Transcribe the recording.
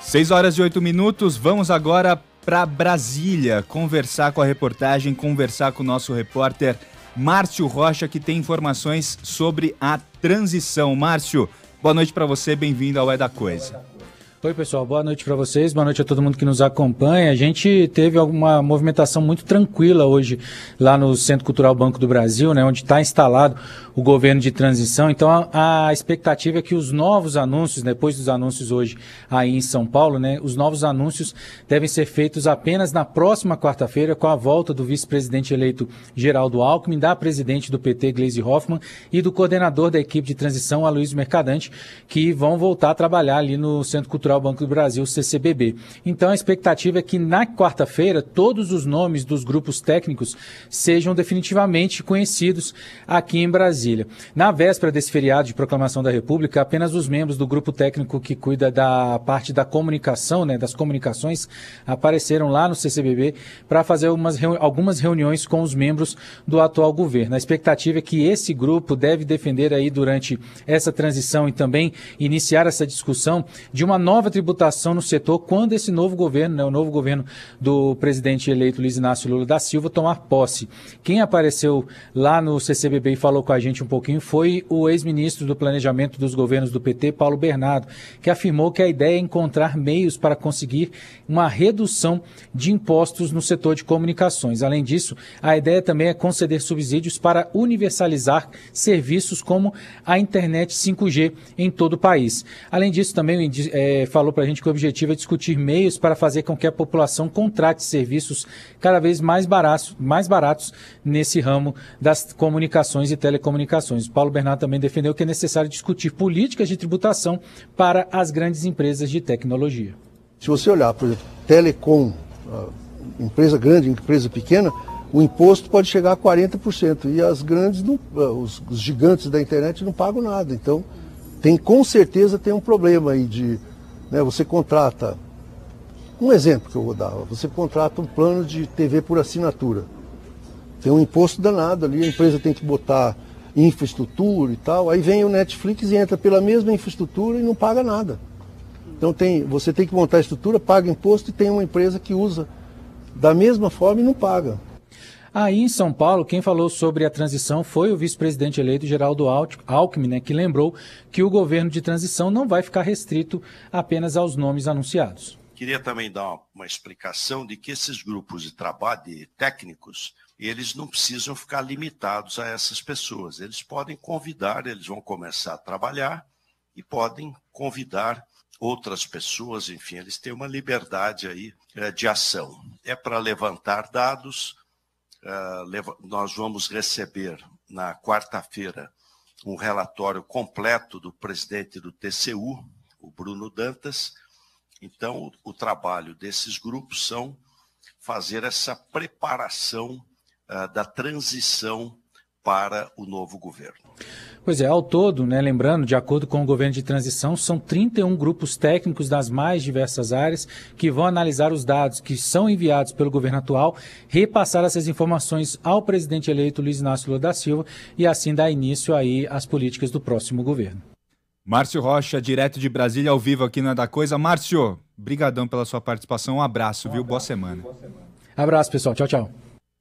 Seis horas e oito minutos, vamos agora para Brasília conversar com a reportagem, conversar com o nosso repórter Márcio Rocha, que tem informações sobre a transição. Márcio, boa noite para você, bem-vindo ao É da Coisa. Oi, pessoal. Boa noite para vocês. Boa noite a todo mundo que nos acompanha. A gente teve alguma movimentação muito tranquila hoje lá no Centro Cultural Banco do Brasil, né, onde está instalado o governo de transição. Então, a, a, expectativa é que os novos anúncios, né, depois dos anúncios hoje aí em São Paulo, né, os novos anúncios devem ser feitos apenas na próxima quarta-feira, com a volta do vice-presidente eleito Geraldo Alckmin, da presidente do PT, Gleisi Hoffmann, e do coordenador da equipe de transição, Aloysio Mercadante, que vão voltar a trabalhar ali no Centro Cultural Banco do Brasil, CCBB. Então, a expectativa é que na quarta-feira todos os nomes dos grupos técnicos sejam definitivamente conhecidos aqui em Brasília. Brasília. Na véspera desse feriado de proclamação da República, apenas os membros do grupo técnico que cuida da parte da comunicação, né, das comunicações, apareceram lá no CCBB para fazer algumas reuniões com os membros do atual governo. A expectativa é que esse grupo deve defender aí durante essa transição e também iniciar essa discussão de uma nova tributação no setor quando esse novo governo, né, o novo governo do presidente eleito Luiz Inácio Lula da Silva tomar posse. Quem apareceu lá no CCBB e falou com a gente gente um pouquinho foi o ex-ministro do Planejamento dos governos do PT, Paulo Bernardo, que afirmou que a ideia é encontrar meios para conseguir uma redução de impostos no setor de comunicações. Além disso, a ideia também é conceder subsídios para universalizar serviços como a internet 5G em todo o país. Além disso, também é, falou para a gente que o objetivo é discutir meios para fazer com que a população contrate serviços cada vez mais baratos, mais baratos nesse ramo das comunicações e telecomunicações Paulo Bernardo também defendeu que é necessário discutir políticas de tributação para as grandes empresas de tecnologia. Se você olhar, por exemplo, telecom, empresa grande, empresa pequena, o imposto pode chegar a 40% e as grandes, não, eh, os, os gigantes da internet não pagam nada. Então, tem com certeza tem um problema aí de, né, você contrata, um exemplo que eu vou dar, você contrata um plano de TV por assinatura, tem um imposto danado ali, a empresa tem que botar infraestrutura e tal. Aí vem o Netflix e entra pela mesma infraestrutura e não paga nada. Então tem, você tem que montar a estrutura, paga imposto e tem uma empresa que usa da mesma forma e não paga. Aí em São Paulo, quem falou sobre a transição foi o vice-presidente eleito Geraldo Alckmin, né, que lembrou que o governo de transição não vai ficar restrito apenas aos nomes anunciados queria também dar uma explicação de que esses grupos de trabalho, de técnicos, eles não precisam ficar limitados a essas pessoas. Eles podem convidar, eles vão começar a trabalhar e podem convidar outras pessoas, enfim, eles têm uma liberdade aí eh, de ação. É para levantar dados. Eh, nós vamos receber na quarta-feira um relatório completo do presidente do TCU, o Bruno Dantas, então, o, o trabalho desses grupos são fazer essa preparação uh, da transição para o novo governo. Pois é, ao todo, né, lembrando, de acordo com o governo de transição, são 31 grupos técnicos das mais diversas áreas que vão analisar os dados que são enviados pelo governo atual, repassar essas informações ao presidente eleito Luiz Inácio Lula da Silva e assim dar início aí às políticas do próximo governo. Márcio Rocha, direto de Brasília, ao vivo aqui na é Da Coisa. Márcio, brigadão pela sua participação. Um abraço, um viu? Abraço, boa semana. Boa semana. Abraço, pessoal. Tchau, tchau.